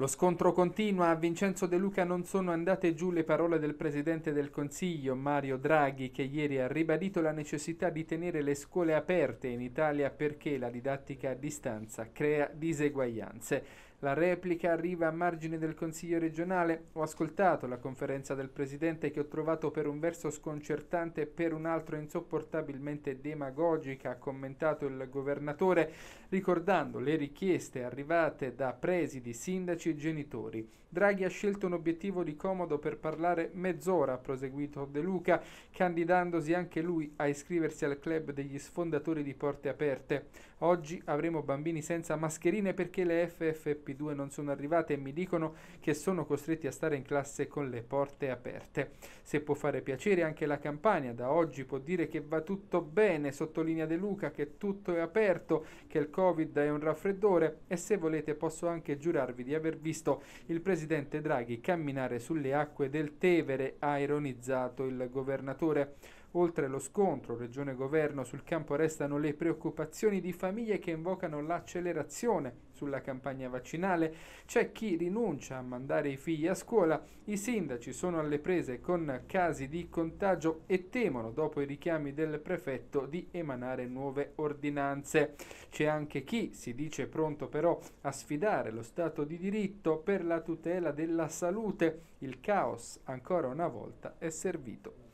Lo scontro continua, a Vincenzo De Luca non sono andate giù le parole del Presidente del Consiglio, Mario Draghi, che ieri ha ribadito la necessità di tenere le scuole aperte in Italia perché la didattica a distanza crea diseguaglianze. La replica arriva a margine del Consiglio regionale. Ho ascoltato la conferenza del Presidente che ho trovato per un verso sconcertante e per un altro insopportabilmente demagogica, ha commentato il Governatore, ricordando le richieste arrivate da presidi, sindaci e genitori. Draghi ha scelto un obiettivo di comodo per parlare mezz'ora, ha proseguito De Luca, candidandosi anche lui a iscriversi al club degli sfondatori di porte aperte. Oggi avremo bambini senza mascherine perché le FFP p non sono arrivate e mi dicono che sono costretti a stare in classe con le porte aperte. Se può fare piacere anche la campagna, da oggi può dire che va tutto bene, sottolinea De Luca che tutto è aperto, che il Covid è un raffreddore e se volete posso anche giurarvi di aver visto il presidente Draghi camminare sulle acque del Tevere, ha ironizzato il governatore. Oltre allo scontro regione-governo sul campo restano le preoccupazioni di famiglie che invocano l'accelerazione sulla campagna vaccinale, c'è chi rinuncia a mandare i figli a scuola, i sindaci sono alle prese con casi di contagio e temono dopo i richiami del prefetto di emanare nuove ordinanze. C'è anche chi si dice pronto però a sfidare lo Stato di diritto per la tutela della salute. Il caos ancora una volta è servito.